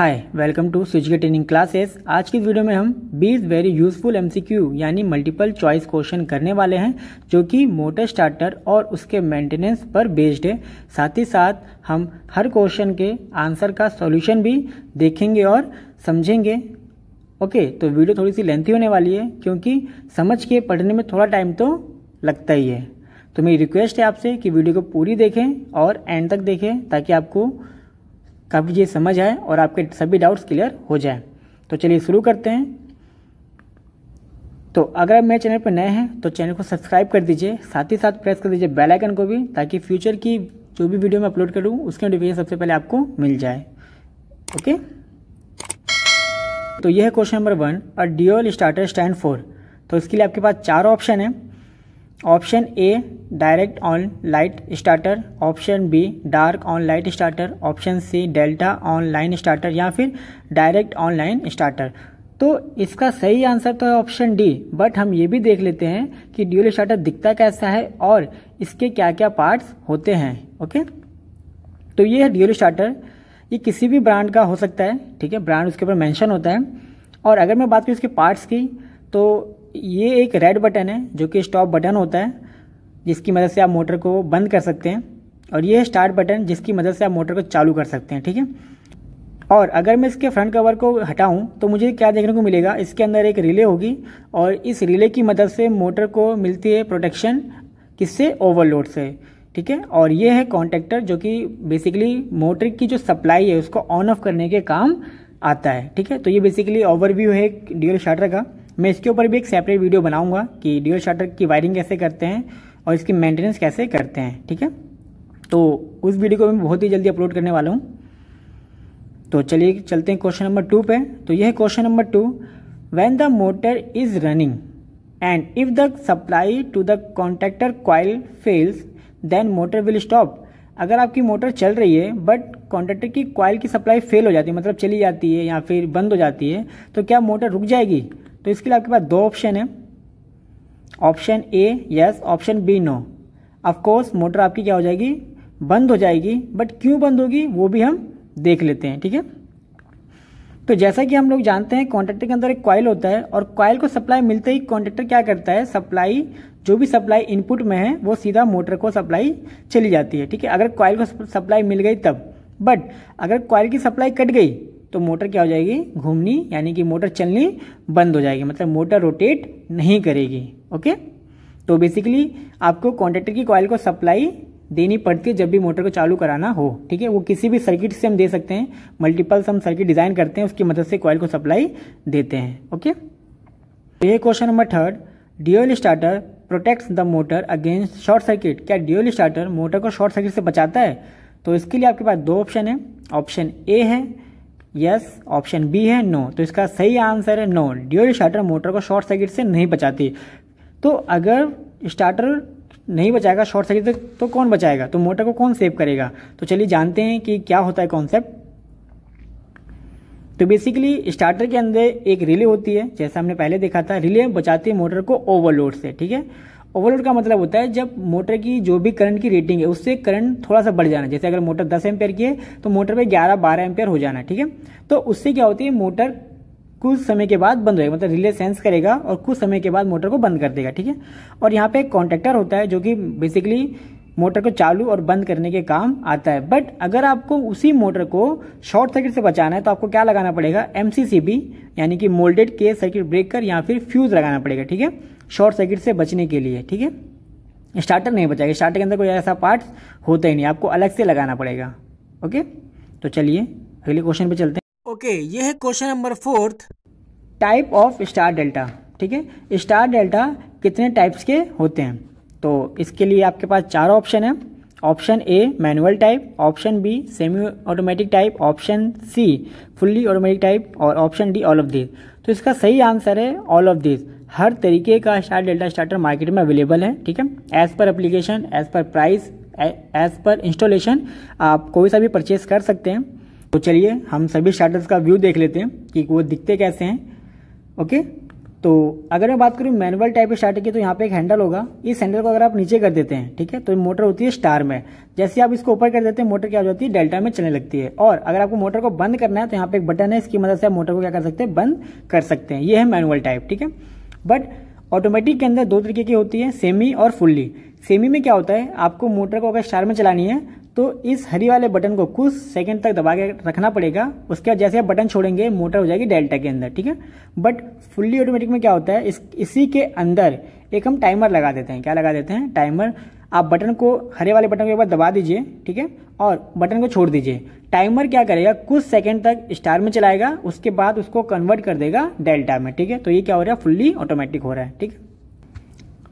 hi welcome to Switch के training classes आज की वीडियो में हम 20 वेरी यूजफुल एमसीक्यू यानी मल्टीपल चॉइस क्वेश्चन करने वाले हैं जो कि मोटर स्टार्टर और उसके मेंटेनेंस पर बेस्ड है साथ ही साथ हम हर क्वेश्चन के आंसर का सॉल्यूशन भी देखेंगे और समझेंगे ओके तो वीडियो थोड़ी सी लेंथी होने वाली है क्योंकि समझ के पढ़ने में थोड़ा टाइम तो लगता ही है तो मेरी रिक्वेस्ट है आपसे कि वीडियो को पूरी देखें और एंड तक देखें ताकि आपको काफ़ी चीज़ समझ आए और आपके सभी डाउट्स क्लियर हो जाए तो चलिए शुरू करते हैं तो अगर आप मेरे चैनल पर नए हैं तो चैनल को सब्सक्राइब कर दीजिए साथ ही साथ प्रेस कर दीजिए बेल आइकन को भी ताकि फ्यूचर की जो भी वीडियो मैं अपलोड करूँ उसके नोटिफिकेशन सबसे पहले आपको मिल जाए ओके तो यह है question number one a dual starter stand for तो इसके लिए आपके पास चार ऑप्शन है option A direct on light starter option B dark on light starter option C delta on line starter या फिर डायरेक्ट ऑन लाइन स्टार्टर तो इसका सही आंसर तो है ऑप्शन डी बट हम ये भी देख लेते हैं कि ड्यूल स्टार्टर दिखता कैसा है और इसके क्या क्या पार्ट्स होते हैं ओके तो ये है ड्यूल स्टार्टर ये किसी भी ब्रांड का हो सकता है ठीक है ब्रांड उसके ऊपर मैंशन होता है और अगर मैं बात करूँ इसके पार्ट्स की तो ये एक रेड बटन है जो कि स्टॉप बटन होता है जिसकी मदद से आप मोटर को बंद कर सकते हैं और ये है स्टार्ट बटन जिसकी मदद से आप मोटर को चालू कर सकते हैं ठीक है और अगर मैं इसके फ्रंट कवर को हटाऊं तो मुझे क्या देखने को मिलेगा इसके अंदर एक रिले होगी और इस रिले की मदद से मोटर को मिलती है प्रोटेक्शन किससे ओवरलोड से ठीक है और ये है कॉन्टेक्टर जो कि बेसिकली मोटर की जो सप्लाई है उसको ऑन ऑफ करने के काम आता है ठीक है तो ये बेसिकली ओवरव्यू है ड्यूल शार्टर का मैं इसके ऊपर भी एक सेपरेट वीडियो बनाऊंगा कि ड्यूल शटर की वायरिंग कैसे करते हैं और इसकी मेंटेनेंस कैसे करते हैं ठीक है तो उस वीडियो को मैं बहुत ही जल्दी अपलोड करने वाला हूँ तो चलिए चलते हैं क्वेश्चन नंबर टू पे तो यह question number two when the motor is running and if the supply to the contractor coil fails then motor will stop अगर आपकी मोटर चल रही है बट कॉन्ट्रेक्टर की क्वाइल की सप्लाई फेल हो जाती है मतलब चली जाती है या फिर बंद हो जाती है तो क्या मोटर रुक जाएगी तो इसके लिए आपके पास दो ऑप्शन है option A yes option B no of course motor आपकी क्या हो जाएगी बंद हो जाएगी बट क्यों बंद होगी वो भी हम देख लेते हैं ठीक है तो जैसा कि हम लोग जानते हैं कॉन्ट्रेक्टर के अंदर एक कॉयल होता है और कॉयल को सप्लाई मिलते ही कॉन्ट्रेक्टर क्या करता है सप्लाई जो भी सप्लाई इनपुट में है वो सीधा मोटर को सप्लाई चली जाती है ठीक है अगर कॉयल को सप्लाई मिल गई तब बट अगर कॉयल की सप्लाई कट गई तो मोटर क्या हो जाएगी घूमनी यानी कि मोटर चलनी बंद हो जाएगी मतलब मोटर रोटेट नहीं करेगी ओके तो बेसिकली आपको कॉन्ट्रेक्टर की कॉयल को सप्लाई देनी पड़ती है जब भी मोटर को चालू कराना हो ठीक है वो किसी भी सर्किट से हम दे सकते हैं मल्टीपल्स हम सर्किट डिज़ाइन करते हैं उसकी मदद से कॉयल को सप्लाई देते हैं ओके तो ये question number third dual starter protects the motor against short circuit क्या ड्यूएल स्टार्टर मोटर को शॉर्ट सर्किट से बचाता है तो इसके लिए आपके पास दो ऑप्शन है ऑप्शन ए है यस ऑप्शन बी है नो तो इसका सही आंसर है नो ड्यूल स्टार्टर मोटर को शॉर्ट सर्किट से नहीं बचाती तो अगर स्टार्टर नहीं बचाएगा शॉर्ट सर्किट से तो कौन बचाएगा तो मोटर को कौन सेव करेगा तो चलिए जानते हैं कि क्या होता है कॉन्सेप्ट तो बेसिकली स्टार्टर के अंदर एक रिले होती है जैसा हमने पहले देखा था रिले बचाती है मोटर को ओवरलोड से ठीक है ओवरलोड का मतलब होता है जब मोटर की जो भी करंट की रेटिंग है उससे करंट थोड़ा सा बढ़ जाना जैसे अगर मोटर 10 एम्पेयर की है तो मोटर पे 11 12 एम्पेयर हो जाना ठीक है तो उससे क्या होती है मोटर कुछ समय के बाद बंद होएगा मतलब रिले सेंस करेगा और कुछ समय के बाद मोटर को बंद कर देगा ठीक है और यहाँ पे एक कॉन्ट्रेक्टर होता है जो कि बेसिकली मोटर को चालू और बंद करने के काम आता है बट अगर आपको उसी मोटर को शॉर्ट सर्किट से बचाना है तो आपको क्या लगाना पड़ेगा एम यानी कि मोल्डेड के सर्किट ब्रेकर या फिर फ्यूज लगाना पड़ेगा ठीक है शॉर्ट सर्किट से बचने के लिए ठीक है स्टार्टर नहीं बचाएगा स्टार्टर के अंदर कोई ऐसा पार्ट होता ही नहीं आपको अलग से लगाना पड़ेगा ओके तो चलिए अगले क्वेश्चन पे चलते हैं ओके ये है question number fourth type of star delta ठीक है स्टार डेल्टा कितने टाइप्स के होते हैं तो इसके लिए आपके पास चार ऑप्शन है option A manual type option B semi automatic type option C fully automatic type और option D all of this तो इसका सही आंसर है ऑल ऑफ दिस हर तरीके का स्टार डेल्टा स्टार्टर मार्केट में अवेलेबल है ठीक है as per application as per price as per installation आप कोई सा भी परचेस कर सकते हैं तो चलिए हम सभी स्टार्टर्स का व्यू देख लेते हैं कि वो दिखते कैसे हैं ओके तो अगर मैं बात करूँ मैनुअल टाइप के स्टार्टर की तो यहाँ पे एक हैंडल होगा इस हैंडल को अगर आप नीचे कर देते हैं ठीक है तो मोटर होती है स्टार में जैसे आप इसको ऊपर कर देते हैं मोटर क्या हो जाती है डेल्टा में चलने लगती है और अगर आपको मोटर को बंद करना है तो यहाँ पे एक बटन है इसकी मदद से आप मोटर को क्या कर सकते हैं बंद कर सकते हैं ये है मैनुअल टाइप ठीक है बट ऑटोमेटिक के अंदर दो तरीके की होती है सेमी और फुल्ली सेमी में क्या होता है आपको मोटर को अगर स्टार में चलानी है तो इस हरी वाले बटन को कुछ सेकंड तक दबा के रखना पड़ेगा उसके बाद जैसे आप बटन छोड़ेंगे मोटर हो जाएगी डेल्टा के अंदर ठीक है बट फुल्ली ऑटोमेटिक में क्या होता है इस इसी के अंदर एक हम टाइमर लगा देते हैं क्या लगा देते हैं टाइमर आप बटन को हरे वाले बटन को एक बार दबा दीजिए ठीक है और बटन को छोड़ दीजिए टाइमर क्या करेगा कुछ सेकंड तक स्टार में चलाएगा उसके बाद उसको कन्वर्ट कर देगा डेल्टा में ठीक है तो ये क्या हो रहा है फुल्ली ऑटोमेटिक हो रहा है ठीक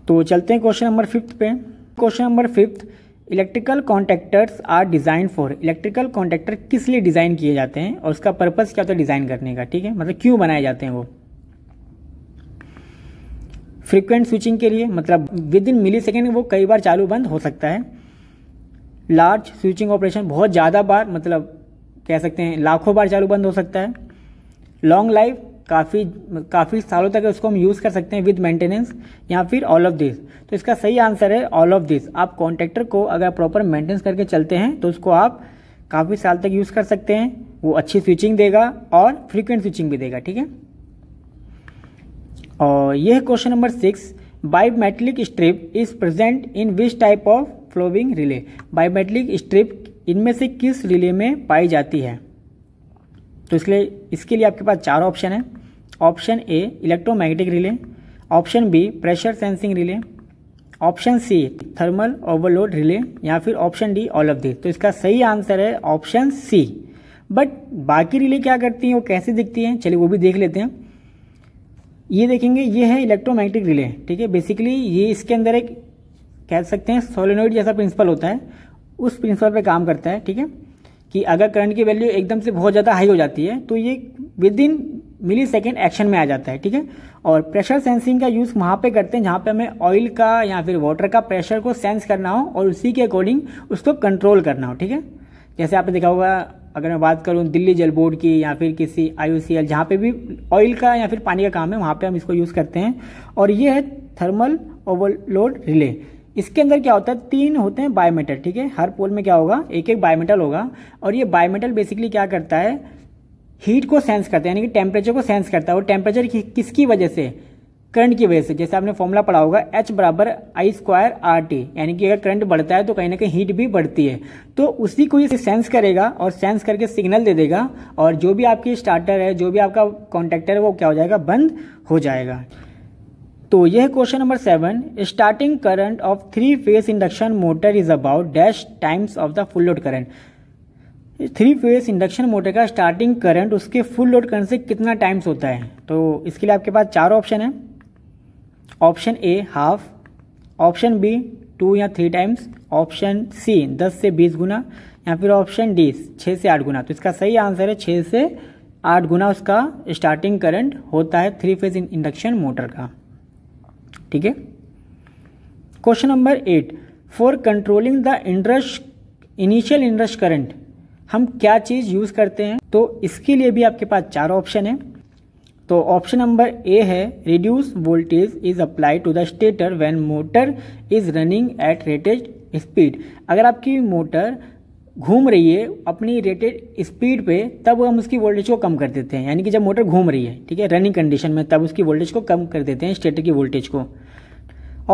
तो चलते हैं क्वेश्चन नंबर फिफ्थ पे question number fifth electrical contractors are design for electrical contractor किस लिए डिज़ाइन किए जाते हैं और उसका पर्पज़ क्या होता है डिज़ाइन करने का ठीक है मतलब क्यों बनाए जाते हैं वो फ्रिक्वेंट स्विचिंग के लिए मतलब विद इन मिली सेकेंड वो कई बार चालू बंद हो सकता है लार्ज स्विचिंग ऑपरेशन बहुत ज़्यादा बार मतलब कह सकते हैं लाखों बार चालू बंद हो सकता है लॉन्ग लाइफ काफ़ी काफ़ी सालों तक उसको हम यूज़ कर सकते हैं विद मेंटेनेंस या फिर ऑल ऑफ दिस तो इसका सही आंसर है ऑल ऑफ दिस आप कॉन्ट्रैक्टर को अगर प्रॉपर मेंटेनेंस करके चलते हैं तो उसको आप काफ़ी साल तक यूज़ कर सकते हैं वो अच्छी स्विचिंग देगा और फ्रीक्वेंट स्विचिंग भी देगा ठीक है और यह question number six biometric strip is present in which type of following relay biometric strip इनमें से किस रिले में पाई जाती है तो इसलिए इसके लिए आपके पास चार ऑप्शन है option A electromagnetic relay option B pressure sensing relay option C thermal overload relay या फिर option D all of the तो इसका सही आंसर है ऑप्शन सी बट बाकी रिले क्या करती हैं वो कैसे दिखती हैं चलिए वो भी देख लेते हैं ये देखेंगे ये है इलेक्ट्रोमैग्नेटिक रिले ठीक है बेसिकली ये इसके अंदर एक कह सकते हैं सोलिनोइड जैसा प्रिंसिपल होता है उस प्रिंसिपल पे काम करता है ठीक है कि अगर करंट की वैल्यू एकदम से बहुत ज़्यादा हाई हो जाती है तो ये within millisecond action में आ जाता है ठीक है और प्रेशर सेंसिंग का यूज़ वहाँ पे करते हैं जहाँ पे हमें ऑयल का या फिर वाटर का प्रेशर को सेंस करना हो और उसी के अकॉर्डिंग उसको कंट्रोल करना हो ठीक है जैसे आपने देखा होगा अगर मैं बात करूँ दिल्ली जल बोर्ड की या फिर किसी आई सी एल जहाँ पर भी ऑयल का या फिर पानी का काम है वहाँ पर हम इसको यूज़ करते हैं और ये है थर्मल ओवरलोड रिले इसके अंदर क्या होता है तीन होते हैं बायोमेटल ठीक है हर पोल में क्या होगा एक एक बायोमेटल होगा और ये बायोमेटल बेसिकली क्या करता है हीट को सेंस करता है यानी कि टेम्परेचर को सेंस करता है और टेम्परेचर किसकी वजह से करंट की वजह से जैसे आपने फॉर्मूला पढ़ा होगा एच बराबर आई स्क्वायर आर टी यानी कि अगर करंट बढ़ता है तो कहीं ना कहीं हीट भी बढ़ती है तो उसी को ये सेंस करेगा और सेंस करके सिग्नल दे देगा और जो भी आपकी स्टार्टर है जो भी आपका कॉन्टेक्टर है वो क्या हो जाएगा बंद हो जाएगा तो यह question number seven starting current of three phase induction motor is about dash times of the full load current three phase induction motor का स्टार्टिंग करंट उसके फुल लोड करंट से कितना टाइम्स होता है तो इसके लिए आपके पास चार ऑप्शन है option A half option B two या थ्री टाइम्स ऑप्शन सी दस से बीस गुना या फिर ऑप्शन डी छः से आठ गुना तो इसका सही आंसर है छः से आठ गुना उसका स्टार्टिंग करंट होता है थ्री फेज इंडक्शन मोटर का ठीक है question number eight for controlling the inrush initial inrush current हम क्या चीज़ यूज़ करते हैं तो इसके लिए भी आपके पास चार ऑप्शन है तो ऑप्शन नंबर ए है reduce voltage is apply to the stator when motor is running at rated speed अगर आपकी मोटर घूम रही है अपनी रेटेड स्पीड पे तब हम उसकी वोल्टेज को कम कर देते हैं यानी कि जब मोटर घूम रही है ठीक है रनिंग कंडीशन में तब उसकी वोल्टेज को कम कर देते हैं स्टेटर की वोल्टेज को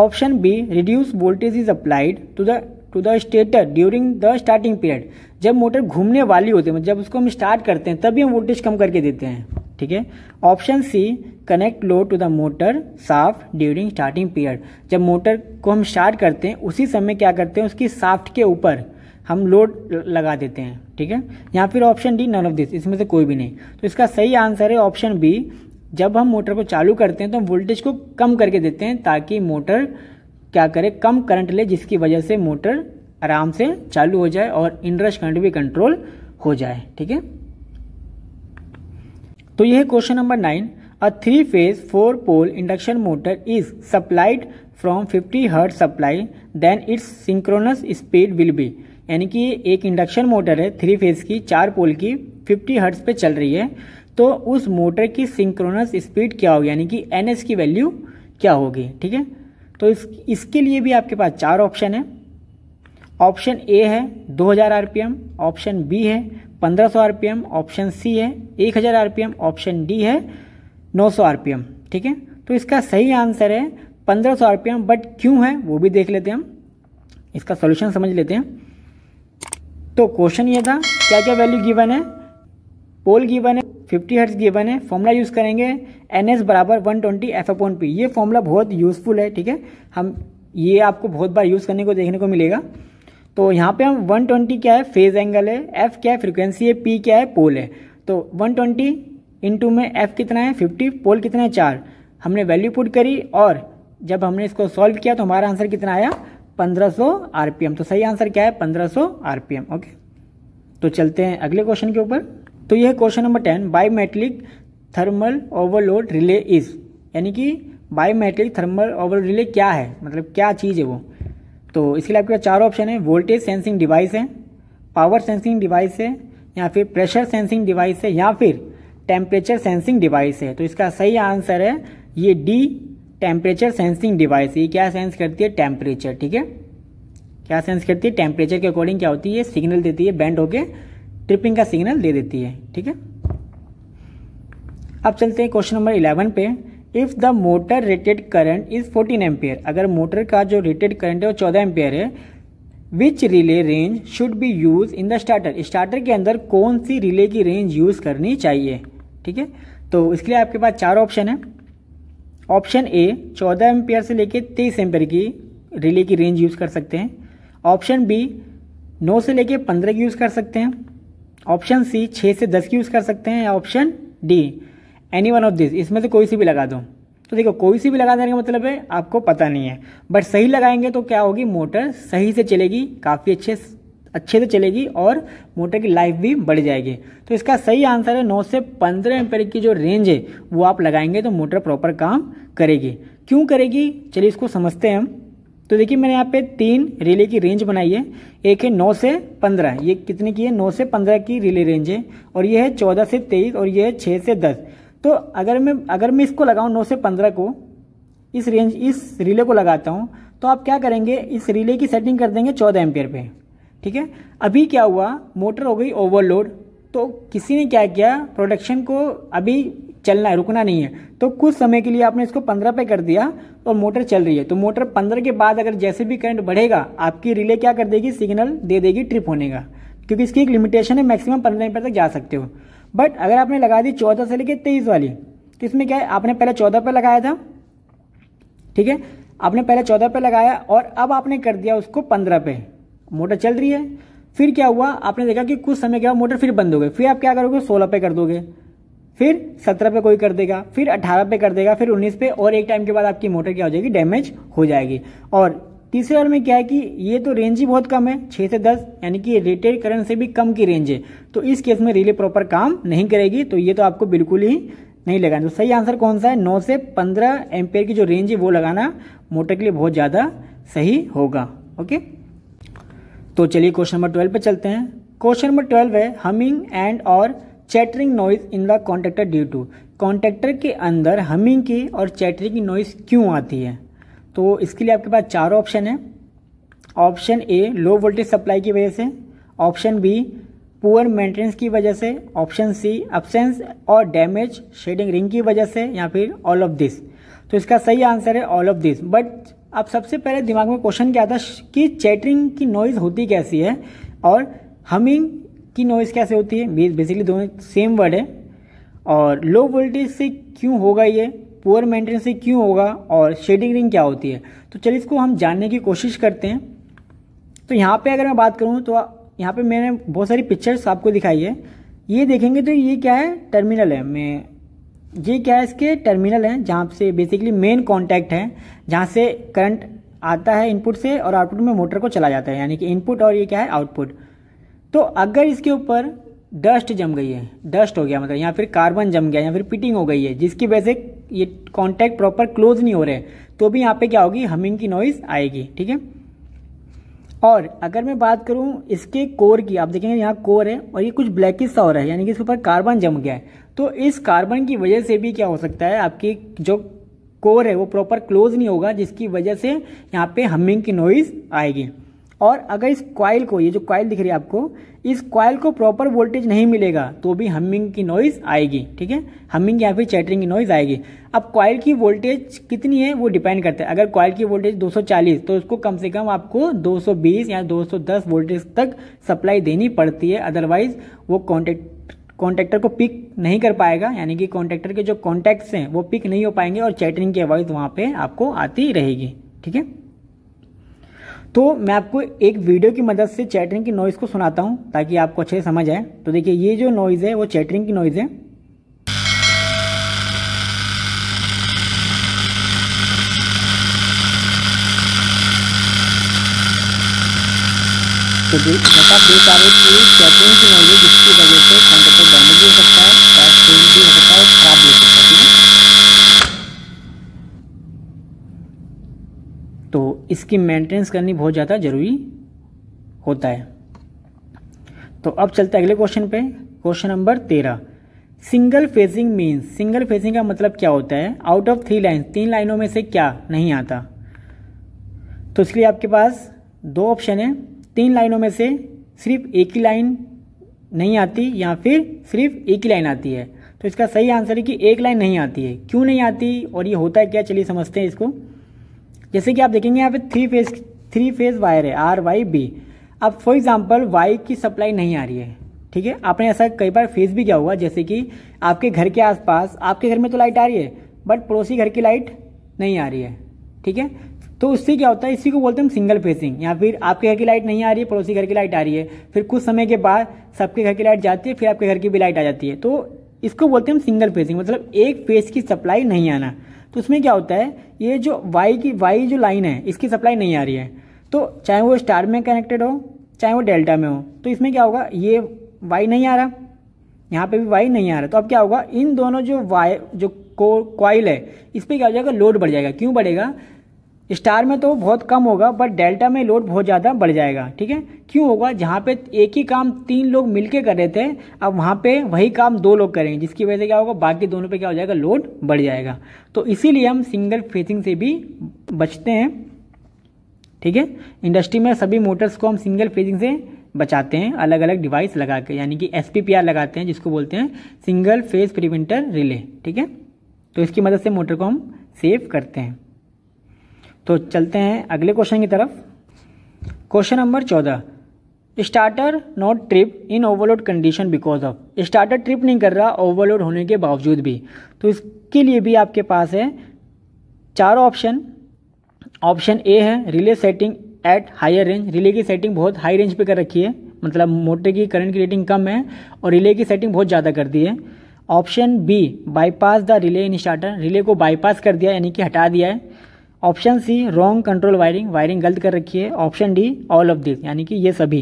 option B reduce voltage is applied to the to the stator during the starting period जब मोटर घूमने वाली होती है मतलब जब उसको हम स्टार्ट करते हैं तभी हम वोल्टेज कम करके देते हैं ठीक है option C connect load to the motor shaft during starting period जब मोटर को हम स्टार्ट करते हैं उसी समय क्या करते हैं उसकी साफ्ट के ऊपर हम लोड लगा देते हैं ठीक है या फिर option D none of this इसमें से कोई भी नहीं तो इसका सही आंसर है ऑप्शन बी जब हम मोटर को चालू करते हैं तो हम वोल्टेज को कम करके देते हैं ताकि मोटर क्या करे कम करंट ले जिसकी वजह से मोटर आराम से चालू हो जाए और इंटरेस्ट करंट भी कंट्रोल हो जाए ठीक है तो यह question number nine a three phase four pole induction motor is supplied from 50 hertz supply then its synchronous speed will be यानी कि एक इंडक्शन मोटर है थ्री फेज की चार पोल की 50 हर्ट्स पे चल रही है तो उस मोटर की सिंक्रोनस स्पीड क्या होगी यानी कि एन की वैल्यू क्या होगी ठीक है तो इस इसके लिए भी आपके पास चार ऑप्शन है ऑप्शन ए है 2000 आरपीएम ऑप्शन बी है 1500 आरपीएम ऑप्शन सी है 1000 आरपीएम ऑप्शन डी है 900 आरपीएम ठीक है तो इसका सही आंसर है 1500 आरपीएम बट क्यों है वो भी देख लेते हैं हम इसका सॉल्यूशन समझ लेते हैं तो क्वेश्चन ये था क्या क्या वैल्यू गिवन है पोल गिवन है फिफ्टी हर्ट्स गिवन है फॉर्मूला यूज़ करेंगे एन एस बराबर one twenty F upon P ये फॉर्मूला बहुत यूज़फुल है ठीक है हम ये आपको बहुत बार यूज़ करने को देखने को मिलेगा तो यहाँ पे हम 120 क्या है फेज एंगल है एफ क्या है फ्रिक्वेंसी है पी क्या है पोल है तो 120 ट्वेंटी इंटू में एफ कितना है 50 पोल कितना है चार हमने वैल्यू पुट करी और जब हमने इसको सॉल्व किया तो हमारा आंसर कितना आया 1500 सौ तो सही आंसर क्या है 1500 सौ ओके तो चलते हैं अगले क्वेश्चन के ऊपर तो यह question number ten biometric thermal overload relay is यानी कि बायोमेट्रिक थर्मल ओवरलोड रिले क्या है मतलब क्या चीज़ है वो तो इसके लिए आपके पास चार ऑप्शन है वोल्टेज सेंसिंग डिवाइस है पावर सेंसिंग डिवाइस है या फिर प्रेशर सेंसिंग डिवाइस है या फिर टेम्परेचर सेंसिंग डिवाइस है तो इसका सही आंसर है ये डी टेम्परेचर सेंसिंग डिवाइस ये क्या सेंस करती है टेम्परेचर ठीक है क्या सेंस करती है टेम्परेचर के अकॉर्डिंग क्या होती है सिग्नल देती है बैंड होके ट्रिपिंग का सिग्नल दे देती है ठीक है अब चलते हैं क्वेश्चन नंबर इलेवन पे if the motor rated current is 14 ampere अगर मोटर का जो रेटेड करंट है वो 14 एम्पियर है which relay range should be use in the starter starter के अंदर कौन सी रिले की रेंज यूज करनी चाहिए ठीक है तो इसके लिए आपके पास चार ऑप्शन है ऑप्शन ए 14 एम्पियर से लेके 23 एम्पियर की रिले की रेंज यूज़ कर सकते हैं ऑप्शन बी 9 से लेके 15 की यूज़ कर सकते हैं ऑप्शन सी 6 से 10 की यूज़ कर सकते हैं या option D any one of this इसमें से कोई सी भी लगा दो तो देखो कोई सी भी लगा देने का मतलब है आपको पता नहीं है बट सही लगाएंगे तो क्या होगी मोटर सही से चलेगी काफ़ी अच्छे अच्छे से चलेगी और मोटर की लाइफ भी बढ़ जाएगी तो इसका सही आंसर है 9 से 15 एम्पेयर की जो रेंज है वो आप लगाएंगे तो मोटर प्रॉपर काम करेगी क्यों करेगी चलिए इसको समझते हैं हम तो देखिए मैंने यहाँ पे तीन रिले की रेंज बनाई है एक है 9 से 15 ये कितने की है 9 से 15 की रिले रेंज है और ये है 14 से 23 और ये है 6 से 10 तो अगर मैं अगर मैं इसको लगाऊँ नौ से पंद्रह को इस रेंज इस रिले को लगाता हूँ तो आप क्या करेंगे इस रिले की सेटिंग कर देंगे चौदह एम्पियर पे ठीक है अभी क्या हुआ मोटर हो गई ओवरलोड तो किसी ने क्या किया प्रोडक्शन को अभी चलना है रुकना नहीं है तो कुछ समय के लिए आपने इसको पंद्रह पे कर दिया और मोटर चल रही है तो मोटर पंद्रह के बाद अगर जैसे भी करंट बढ़ेगा आपकी रिले क्या कर देगी सिग्नल दे देगी ट्रिप होने का क्योंकि इसकी एक लिमिटेशन है मैक्सिमम पंद्रह एम्पियर तक जा सकते हो बट अगर आपने लगा दी चौदह से लेके तेईस वाली तो इसमें क्या है आपने पहले चौदह पर लगाया था ठीक है आपने पहले चौदह पे लगाया और अब आपने कर दिया उसको पंद्रह पे मोटर चल रही है फिर क्या हुआ आपने देखा कि कुछ समय के बाद मोटर फिर बंद हो गई फिर आप क्या करोगे सोलह पे कर दोगे फिर सत्रह पे कोई कर देगा फिर अठारह पे कर देगा फिर उन्नीस पे और एक टाइम के बाद आपकी मोटर क्या हो जाएगी डैमेज हो जाएगी और तीसरे वाले में क्या है कि ये तो रेंज ही बहुत कम है छह से दस यानी कि रेटेड करंट से भी कम की रेंज है तो इस केस में रिले प्रॉपर काम नहीं करेगी तो ये तो आपको बिल्कुल ही नहीं लगाना तो सही आंसर कौन सा है नौ से पंद्रह एम्पेयर की जो रेंज है वो लगाना मोटर के लिए बहुत ज़्यादा सही होगा ओके तो चलिए क्वेश्चन नंबर ट्वेल्व पर चलते हैं क्वेश्चन नंबर ट्वेल्व है हमिंग एंड और chattering noise in the contractor due to contractor के अंदर हमिंग की और चैटरिंग की नॉइज क्यों आती है तो इसके लिए आपके पास चार ऑप्शन है option A low voltage supply की वजह से ऑप्शन बी पुअर मेंटेनेंस की वजह से ऑप्शन सी अब्सेंस और डैमेज शेडिंग रिंग की वजह से या फिर ऑल ऑफ दिस तो इसका सही आंसर है ऑल ऑफ दिस बट अब सबसे पहले दिमाग में क्वेश्चन क्या था कि चैटरिंग की नॉइज़ होती कैसी है और हमिंग की नॉइज़ कैसे होती है बेसिकली दोनों सेम वर्ड है और लो वोल्टेज से क्यों होगा ये पुअर मेंटेनेंस क्यों होगा और शेडिंग रिंग क्या होती है तो चलिए इसको हम जानने की कोशिश करते हैं तो यहाँ पे अगर मैं बात करूँ तो यहाँ पे मैंने बहुत सारी पिक्चर्स आपको दिखाई है ये देखेंगे तो ये क्या है टर्मिनल है मैं ये क्या है इसके टर्मिनल हैं जहाँ से बेसिकली मेन कॉन्टैक्ट है जहाँ से करंट आता है इनपुट से और आउटपुट में मोटर को चला जाता है यानी कि इनपुट और ये क्या है आउटपुट तो अगर इसके ऊपर डस्ट जम गई है डस्ट हो गया मतलब या फिर कार्बन जम गया या फिर पिटिंग हो गई है जिसकी वजह से ये कॉन्टैक्ट प्रॉपर क्लोज नहीं हो रहे तो भी यहाँ पे क्या होगी हमिंग की नॉइज़ आएगी ठीक है और अगर मैं बात करूँ इसके कोर की आप देखेंगे यहाँ कोर है और ये कुछ ब्लैक सा हो रहा है यानी कि इसके ऊपर कार्बन जम गया है तो इस कार्बन की वजह से भी क्या हो सकता है आपकी जो कोर है वो प्रॉपर क्लोज नहीं होगा जिसकी वजह से यहाँ पे हमिंग की नॉइज़ आएगी और अगर इस क्वाइल को ये जो क्वाइल दिख रही है आपको इस क्वाइल को प्रॉपर वोल्टेज नहीं मिलेगा तो भी हमिंग की नॉइज़ आएगी ठीक है हमिंग या फिर चैटरिंग की नॉइज़ आएगी अब क्वाइल की वोल्टेज कितनी है वो डिपेंड करता है अगर क्वाइल की वोल्टेज 240 तो उसको कम से कम आपको 220 या 210 वोल्टेज तक सप्लाई देनी पड़ती है अदरवाइज वो कॉन्टेक्ट कॉन्ट्रेक्टर को पिक नहीं कर पाएगा यानी कि कॉन्ट्रेक्टर के जो कॉन्टैक्ट्स हैं वो पिक नहीं हो पाएंगे और चैटरिंग की आवाइज वहाँ पे आपको आती रहेगी ठीक है तो मैं आपको एक वीडियो की मदद से चैटरिंग की नॉइज़ को सुनाता हूँ ताकि आपको अच्छे से समझ आए तो देखिए ये जो नॉइज़ है वो चैटरिंग की नॉइज़ है तो जैसा आप देख पा रहे कि चैटरिंग की नॉइज़ है जिसकी वजह से कंप्यूटर डैमेज भी हो सकता है और भी हो सकता है और खराब भी हो सकता है ठीक है इसकी मेंटेनेंस करनी बहुत ज़्यादा ज़रूरी होता है तो अब चलते अगले क्वेश्चन पे क्वेश्चन नंबर तेरह single phasing means single phasing का मतलब क्या होता है आउट ऑफ थ्री लाइन तीन लाइनों में से क्या नहीं आता तो इसलिए आपके पास दो ऑप्शन है तीन लाइनों में से सिर्फ एक ही लाइन नहीं आती या फिर सिर्फ एक ही लाइन आती है तो इसका सही आंसर है कि एक लाइन नहीं आती है क्यों नहीं आती और ये होता है क्या चलिए समझते हैं इसको जैसे कि आप देखेंगे यहाँ पे three phase three phase wire है आर वाई बी अब फॉर एग्जाम्पल वाई की सप्लाई नहीं आ रही है ठीक है आपने ऐसा कई बार फेस भी क्या हुआ जैसे कि आपके घर के आसपास आपके घर में तो लाइट आ रही है बट पड़ोसी घर की लाइट नहीं आ रही है ठीक है तो उससे क्या होता है इसी को बोलते हैं हम सिंगल फेसिंग या फिर आपके घर की लाइट नहीं आ रही है पड़ोसी घर की लाइट आ रही है फिर कुछ समय के बाद सबके घर की लाइट जाती है फिर आपके घर की भी लाइट आ जाती है तो इसको बोलते हैं हम सिंगल फेसिंग मतलब एक फेस की सप्लाई नहीं आना तो उसमें क्या होता है ये जो वाई की वाई जो लाइन है इसकी सप्लाई नहीं आ रही है तो चाहे वो स्टार में कनेक्टेड हो चाहे वो डेल्टा में हो तो इसमें क्या होगा ये वाई नहीं आ रहा यहाँ पे भी वाई नहीं आ रहा तो अब क्या होगा इन दोनों जो वाई जो को क्वाइल है इस पर क्या हो जाएगा लोड बढ़ जाएगा क्यों बढ़ेगा स्टार में तो बहुत कम होगा बट डेल्टा में लोड बहुत ज़्यादा बढ़ जाएगा ठीक है क्यों होगा जहाँ पे एक ही काम तीन लोग मिलके कर रहे थे अब वहाँ पे वही काम दो लोग करेंगे जिसकी वजह से क्या होगा बाकी दोनों पे क्या हो जाएगा लोड बढ़ जाएगा तो इसीलिए हम सिंगल फेसिंग से भी बचते हैं ठीक है इंडस्ट्री में सभी मोटर्स को हम सिंगल फेसिंग से बचाते हैं अलग अलग डिवाइस लगा के यानी कि एस लगाते हैं जिसको बोलते हैं सिंगल फेज प्रिवेंटर रिले ठीक है तो इसकी मदद से मोटर को हम सेव करते हैं तो चलते हैं अगले क्वेश्चन की तरफ क्वेश्चन नंबर चौदह starter not trip in overload condition because of starter trip नहीं कर रहा ओवरलोड होने के बावजूद भी तो इसके लिए भी आपके पास है चार ऑप्शन ऑप्शन ए है relay setting at higher range relay की सेटिंग बहुत हाई रेंज पे कर रखी है मतलब मोटर की करंट की रेटिंग कम है और रिले की सेटिंग बहुत ज़्यादा कर दी है option B bypass the relay in starter relay को बाईपास कर दिया यानी कि हटा दिया है option C wrong control wiring wiring गलत कर रखी है option D all of this यानी कि ये सभी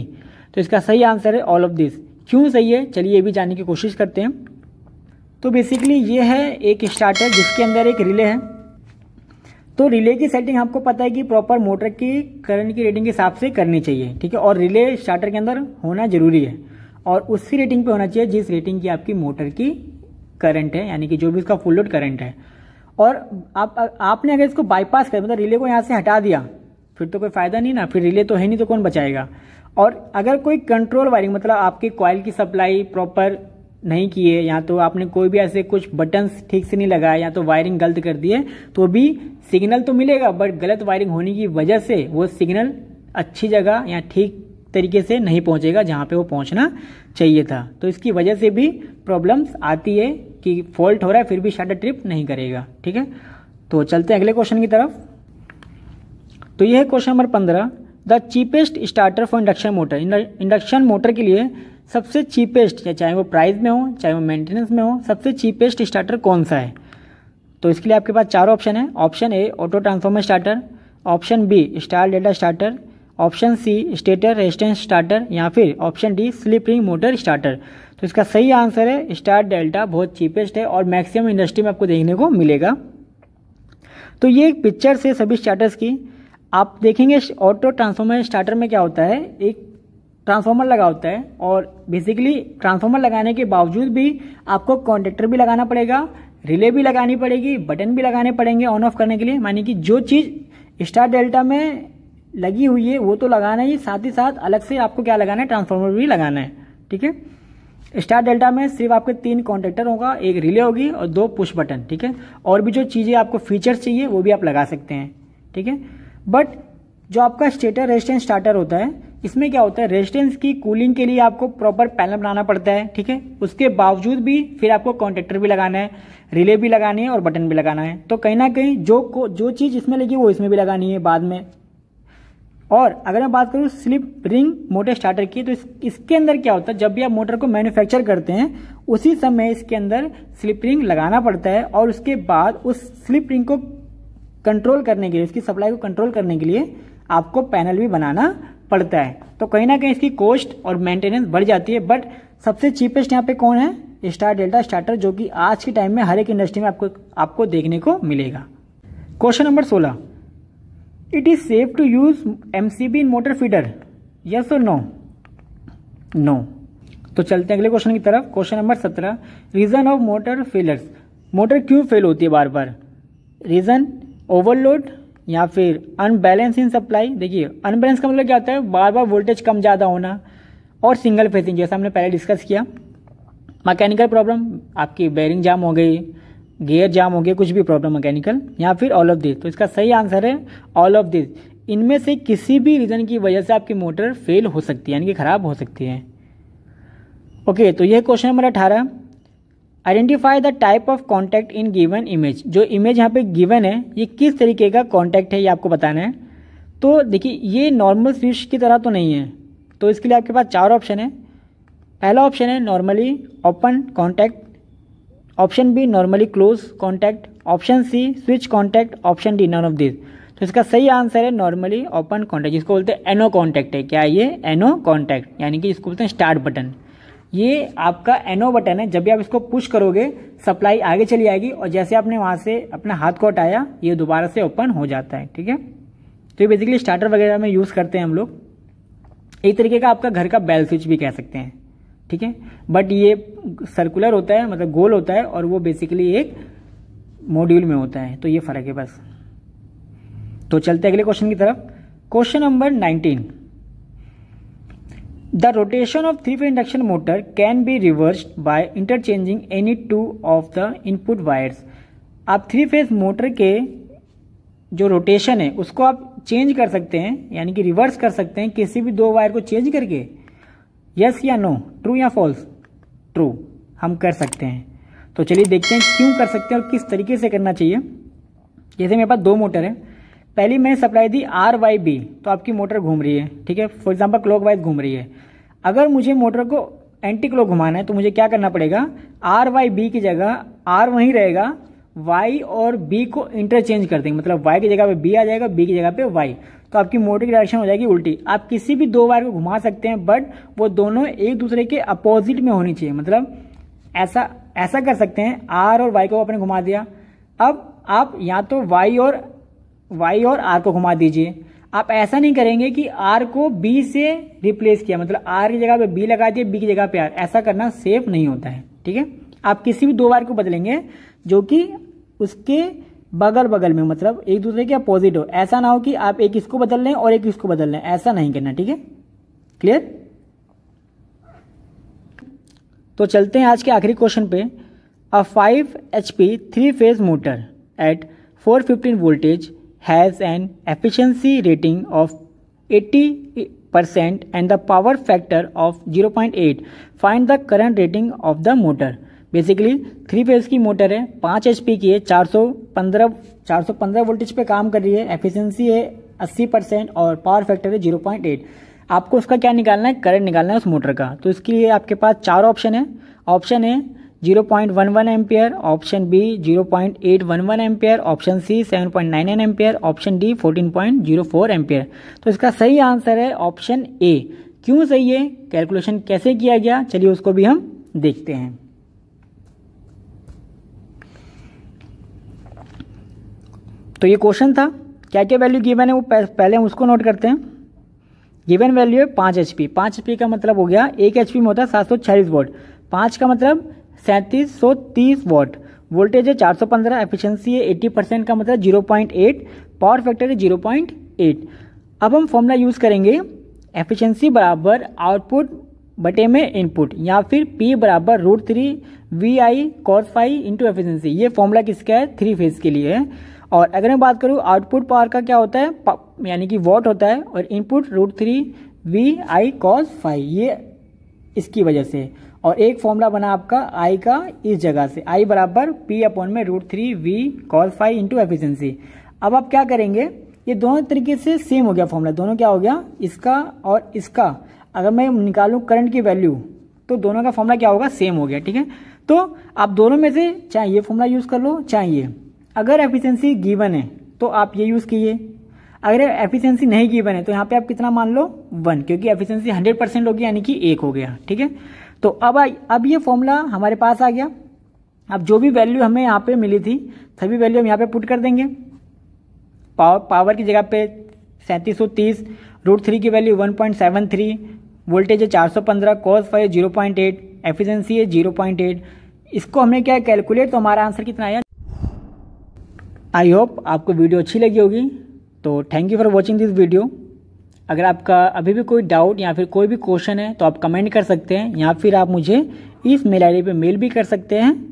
तो इसका सही आंसर है ऑल ऑफ दिस क्यों सही है चलिए ये भी जानने की कोशिश करते हैं तो बेसिकली ये है एक स्टार्टर जिसके अंदर एक रिले है तो रिले की सेटिंग आपको पता है कि प्रॉपर मोटर की करंट की रेटिंग के हिसाब से करनी चाहिए ठीक है और रिले स्टार्टर के अंदर होना जरूरी है और उसी रेटिंग पे होना चाहिए जिस रेटिंग की आपकी मोटर की करंट है यानी कि जो भी उसका फुल लोड करंट है और आप आपने अगर इसको बाईपास कर मतलब रिले को यहाँ से हटा दिया फिर तो कोई फ़ायदा नहीं ना फिर रिले तो है नहीं तो कौन बचाएगा और अगर कोई कंट्रोल वायरिंग मतलब आपकी कॉयल की सप्लाई प्रॉपर नहीं किए या तो आपने कोई भी ऐसे कुछ बटन्स ठीक से नहीं लगाए या तो वायरिंग गलत कर दी है तो भी सिग्नल तो मिलेगा बट गलत वायरिंग होने की वजह से वो सिग्नल अच्छी जगह या ठीक तरीके से नहीं पहुंचेगा जहां पे वो पहुंचना चाहिए था तो इसकी वजह से भी प्रॉब्लम्स आती है कि फॉल्ट हो रहा है फिर भी शटर ट्रिप नहीं करेगा ठीक है तो चलते हैं अगले क्वेश्चन की तरफ तो यह है क्वेश्चन नंबर पंद्रह the cheapest starter for induction motor induction motor के लिए सबसे चीपेस्ट या चाहे वो प्राइस में हो चाहे वो मेंटेनेंस में हो सबसे चीपेस्ट स्टार्टर कौन सा है तो इसके लिए आपके पास चार ऑप्शन है option A auto transformer starter option B star डेटा starter option C stator resistance starter या फिर option D slip ring motor starter तो इसका सही आंसर है स्टार डेल्टा बहुत चीपेस्ट है और मैक्सिमम इंडस्ट्री में आपको देखने को मिलेगा तो ये एक पिक्चर से सभी स्टार्टर्स की आप देखेंगे ऑटो ट्रांसफॉर्मर स्टार्टर में क्या होता है एक ट्रांसफार्मर लगा होता है और बेसिकली ट्रांसफार्मर लगाने के बावजूद भी आपको कॉन्टेक्टर भी लगाना पड़ेगा रिले भी लगानी पड़ेगी बटन भी लगाने पड़ेंगे ऑन ऑफ करने के लिए मानी कि जो चीज़ स्टार डेल्टा में लगी हुई है वो तो लगाना ही साथ ही साथ अलग से आपको क्या लगाना है ट्रांसफार्मर भी लगाना है ठीक है स्टार डेल्टा में सिर्फ आपके तीन कॉन्टेक्टर होगा एक रिले होगी और दो पुश बटन ठीक है और भी जो चीज़ें आपको फीचर्स चाहिए वो भी आप लगा सकते हैं ठीक है बट जो आपका स्टेटर रेजिस्टेंस स्टार्टर होता है इसमें क्या होता है रेजिस्टेंस की कूलिंग के लिए आपको प्रॉपर पैनल बनाना पड़ता है ठीक है उसके बावजूद भी फिर आपको कॉन्टेक्टर भी लगाना है रिले भी लगानी है और बटन भी लगाना है तो कहीं ना कहीं जो जो चीज़ इसमें लगी वो इसमें भी लगानी है बाद में और अगर मैं बात करूँ स्लिप रिंग मोटर स्टार्टर की तो इस, इसके अंदर क्या होता है जब भी आप मोटर को मैन्युफैक्चर करते हैं उसी समय इसके अंदर स्लिप रिंग लगाना पड़ता है और उसके बाद उस स्लिप रिंग को कंट्रोल करने के लिए इसकी सप्लाई को कंट्रोल करने के लिए आपको पैनल भी बनाना पड़ता है तो कहीं ना कहीं इसकी कॉस्ट और मेंटेनेंस बढ़ जाती है बट सबसे चीपेस्ट यहाँ पे कौन है स्टार डेल्टा स्टार्टर जो कि आज के टाइम में हर एक इंडस्ट्री में आपको आपको देखने को मिलेगा क्वेश्चन नंबर सोलह safe to use M C B in motor feeder yes और नो नो तो चलते हैं अगले क्वेश्चन की तरफ क्वेश्चन नंबर सत्रह reason of motor failures motor क्यों फेल होती है बार बार रीजन ओवरलोड या फिर अनबैलेंस इन सप्लाई देखिए अनबैलेंस का मतलब क्या होता है बार बार वोल्टेज कम ज़्यादा होना और सिंगल फेसिंग जैसा हमने पहले डिस्कस किया मैकेनिकल प्रॉब्लम आपकी बैरिंग जाम हो गई गेयर जाम हो गया कुछ भी प्रॉब्लम मैकेनिकल या फिर ऑल ऑफ दिस तो इसका सही आंसर है ऑल ऑफ दिस इनमें से किसी भी रीज़न की वजह से आपकी मोटर फेल हो सकती है यानी कि ख़राब हो सकती है ओके okay, तो यह क्वेश्चन नंबर अठारह identify the type of contact in given image जो इमेज यहाँ पे गिवन है ये किस तरीके का कॉन्टैक्ट है ये आपको बताना है तो देखिए ये नॉर्मल स्विच की तरह तो नहीं है तो इसके लिए आपके पास चार ऑप्शन है पहला ऑप्शन है normally open contact option B normally close contact option C switch contact option D none of this तो इसका सही आंसर है नॉर्मली ओपन कॉन्टैक्ट जिसको बोलते हैं एनो कॉन्टैक्ट है क्या ये एनो कॉन्टैक्ट यानी कि इसको बोलते हैं स्टार्ट बटन ये आपका एनो बटन है जब भी आप इसको पुश करोगे सप्लाई आगे चली आएगी और जैसे आपने वहाँ से अपना हाथ को हटाया ये दोबारा से ओपन हो जाता है ठीक है तो ये बेसिकली स्टार्टर वगैरह में यूज़ करते हैं हम लोग एक तरीके का आपका घर का बैल स्विच भी कह सकते हैं ठीक है बट ये सर्कुलर होता है मतलब गोल होता है और वो बेसिकली एक मॉड्यूल में होता है तो ये फ़र्क है बस तो चलते अगले क्वेश्चन की तरफ question number nineteen the rotation of three phase induction motor can be reverse by interchanging any two of the input wires आप थ्री फेज मोटर के जो रोटेशन है उसको आप चेंज कर सकते हैं यानी कि रिवर्स कर सकते हैं किसी भी दो वायर को चेंज करके यस या नो ट्रू या फॉल्स ट्रू हम कर सकते हैं तो चलिए देखते हैं क्यों कर सकते हैं और किस तरीके से करना चाहिए जैसे मेरे पास दो मोटर है पहली मैंने सप्लाई दी आर वाई बी तो आपकी मोटर घूम रही है ठीक है फॉर एग्जाम्पल क्लॉक वाइज घूम रही है अगर मुझे मोटर को एंटी क्लॉक घुमाना है तो मुझे क्या करना पड़ेगा आर वाई बी की जगह आर वहीं रहेगा वाई और बी को इंटरचेंज कर देंगे मतलब वाई की जगह पे बी आ जाएगा बी की जगह पे वाई तो आपकी मोटर की डायरेक्शन हो जाएगी उल्टी आप किसी भी दो वायर को घुमा सकते हैं बट वो दोनों एक दूसरे के अपोजिट में होनी चाहिए मतलब ऐसा ऐसा कर सकते हैं आर और वाई को आपने घुमा दिया अब आप या तो वाई और वाई और आर को घुमा दीजिए आप ऐसा नहीं करेंगे कि आर को बी से रिप्लेस किया मतलब आर की जगह पे बी लगा दिए बी की जगह पे आर ऐसा करना सेफ नहीं होता है ठीक है आप किसी भी दो वायर को बदलेंगे जो कि उसके बगल बगल में मतलब एक दूसरे के अपोजिट हो ऐसा ना हो कि आप एक इसको बदल लें और एक इसको बदल लें ऐसा नहीं करना ठीक है क्लियर तो चलते हैं आज के आखिरी क्वेश्चन पे a five H P three phase motor at four fifteen voltage has an efficiency rating of eighty percent and the power factor of zero point eight find the current rating of the motor basically three phase की motor है पाँच H की है चार सौ पंद्रह चार सौ पंद्रह वोल्टेज पे काम कर रही है एफिशिएंसी है अस्सी परसेंट और पावर फैक्टर है जीरो पॉइंट एट आपको उसका क्या निकालना है करंट निकालना है उस मोटर का तो इसके लिए आपके पास चार ऑप्शन है ऑप्शन है zero point one one ampere option B zero point eight one one ampere option C seven point nine nine ampere option D fourteen point zero four ampere तो इसका सही आंसर है ऑप्शन ए क्यों सही है calculation कैसे किया गया चलिए उसको भी हम देखते हैं तो ये क्वेश्चन था क्या क्या वैल्यू गिवन है वो पहले हम उसको नोट करते हैं गिवन वैल्यू है पाँच एच पी पाँच एच पी का मतलब हो गया एक एच पी में होता है सात सौ छियालीस वोट पाँच का मतलब सैंतीस सौ तीस वोट वोल्टेज है चार सौ पंद्रह एफिशियंसी है एट्टी परसेंट का मतलब zero point eight power factor है जीरो पॉइंट एट अब हम फॉर्मूला यूज़ करेंगे एफिशियंसी बराबर आउटपुट बटे में इनपुट या फिर P बराबर root three V I cos phi into efficiency ये फॉर्मूला किसका है थ्री फेज के लिए है और अगर मैं बात करूँ आउटपुट पावर का क्या होता है यानी कि वॉट होता है और input root three V I cos phi ये इसकी वजह से और एक फॉर्मूला बना आपका आई का इस जगह से आई बराबर पी अपॉन में root three V cos phi into efficiency अब आप क्या करेंगे ये दोनों तरीके से सेम हो गया फॉर्मूला दोनों क्या हो गया इसका और इसका अगर मैं निकालूँ करंट की वैल्यू तो दोनों का फॉर्मूला क्या होगा सेम हो गया ठीक है तो आप दोनों में से चाहे ये फॉर्मूला यूज़ कर लो चाहे ये अगर एफिशिएंसी गिवन है तो आप ये यूज़ कीजिए अगर एफिशिएंसी नहीं गिवन है तो यहाँ पे आप कितना मान लो वन क्योंकि एफिशिएंसी हंड्रेड परसेंट होगी यानी कि एक हो गया ठीक है तो अब आ, अब ये फॉर्मूला हमारे पास आ गया अब जो भी वैल्यू हमें यहाँ पे मिली थी सभी वैल्यू हम यहाँ पे पुट कर देंगे पावर पावर की जगह पे सैंतीस सौ तीस रूट थ्री की value one point seven three voltage है चार सौ पंद्रह cos phi zero point eight efficiency है जीरो पॉइंट एट इसको हमने क्या कैलकुलेट तो हमारा आंसर कितना आया आई होप आपको वीडियो अच्छी लगी होगी तो thank you for watching this video अगर आपका अभी भी कोई डाउट या फिर कोई भी क्वेश्चन है तो आप कमेंट कर सकते हैं या फिर आप मुझे इस मेल डी पर मेल भी कर सकते हैं